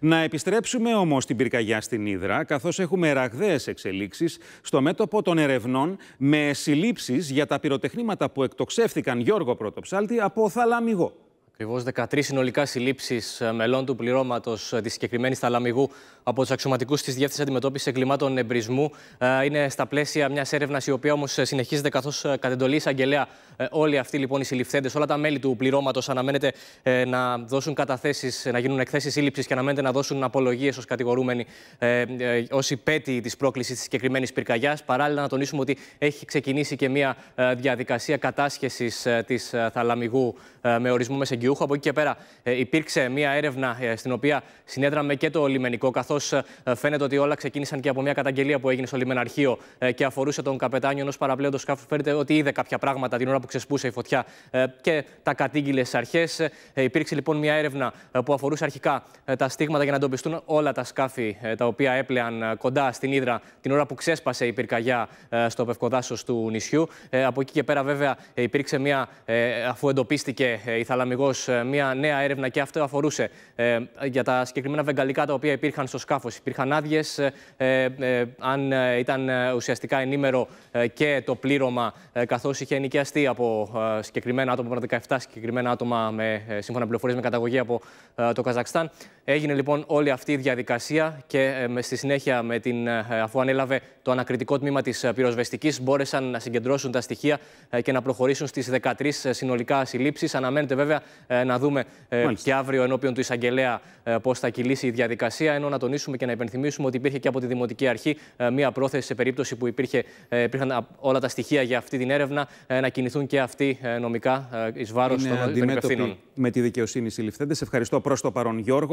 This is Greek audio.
Να επιστρέψουμε όμως την πυρκαγιά στην Ήδρα, καθώς έχουμε ραγδαίες εξελίξεις στο μέτωπο των ερευνών με συλλήψεις για τα πυροτεχνήματα που εκτοξεύθηκαν Γιώργο Πρωτοψάλτη από θαλαμιγό. Ακριβώς 13 συνολικά συλλήψεις ε, μελών του πληρώματος ε, της συγκεκριμένης Θαλαμιγού από τους αξιωματικούς της Διεύθυνσης Αντιμετώπισης Εγκλημάτων Εμπρισμού ε, είναι στα πλαίσια μιας έρευνας η οποία όμως συνεχίζεται καθώς κατ' εντολή εισαγγελέα όλοι αυτοί λοιπόν οι συλληφθέντες, όλα τα μέλη του πληρώματος αναμένεται να δώσουν καταθέσεις, να γίνουν εκθέσεις σύλληψης και αναμένεται να δώσουν απολογίες ως κατηγορούμενοι ως υπέτη της πρόκλησης της συγκεκριμένης πυρκαγιάς. Παράλληλα, να τονίσουμε ότι έχει ξεκινήσει και μια διαδικασία κατάσχεσης τη Θαλαμιγού με ορισμού με από εκεί και πέρα ε, υπήρξε μια έρευνα ε, στην οποία συνέδραμε και το λιμενικό, καθώς ε, φαίνεται ότι όλα ξεκίνησαν και από μια καταγγελία που έγινε στο λιμεναρχείο και αφορούσε τον καπετάνιο ενός παραπλέοντος σκάφου. Φαίνεται ότι είδε κάποια πράγματα την ώρα που ξεσπούσε η φωτιά και τα κατήγγειλε στις αρχές. Υπήρξε λοιπόν μια έρευνα που αφορούσε αρχικά τα στίγματα για να εντοπιστούν όλα τα σκάφη τα οποία έπλεαν κοντά στην Ήδρα την ώρα που ξέσπασε η πυρκαγιά στο πευκοδάσος του νησιού. Από εκεί και πέρα, βέβαια, υπήρξε μια, αφού εντοπίστηκε η θαλαμικό ε, μια νέα έρευνα και αυτό αφορούσε ε, για τα συγκεκριμένα βεγγαλικά τα οποία υπήρχαν στο σκάφος. Υπήρχαν άδειες, ε, αν ήταν ουσιαστικά ενήμερο και το πλήρωμα, καθώς είχε ενοικιαστεί από συγκεκριμένα άτομα, 17 συγκεκριμένα άτομα με, σύμφωνα πληροφορίες με καταγωγή από το Καζακστάν. Έγινε λοιπόν όλη αυτή η διαδικασία και ε, στη συνέχεια, με την, ε, αφού ανέλαβε το ανακριτικό τμήμα της ε, πυροσβεστικής, μπόρεσαν να συγκεντρώσουν τα στοιχεία και να προχωρήσουν στις 13 συνολικά συλλήψεις. Αναμένεται βέβαια να δούμε και αύριο ενώπιον του εισαγγελέα πώς θα κυλήσει η διαδικασία. Ενώ να τονίσουμε και να υπενθυμίσουμε ότι υπήρχε και από τη Δημοτική Αρχή μία πρόθεση σε περίπτωση που υπήρχε, υπήρχαν όλα τα στοιχεία για αυτή την έρευνα να κινηθούν και αυτοί νομικά εις βάρος των Με τη δικαιοσύνη συλληφθέντες. Ευχαριστώ προς το παρόν, Γιώργο.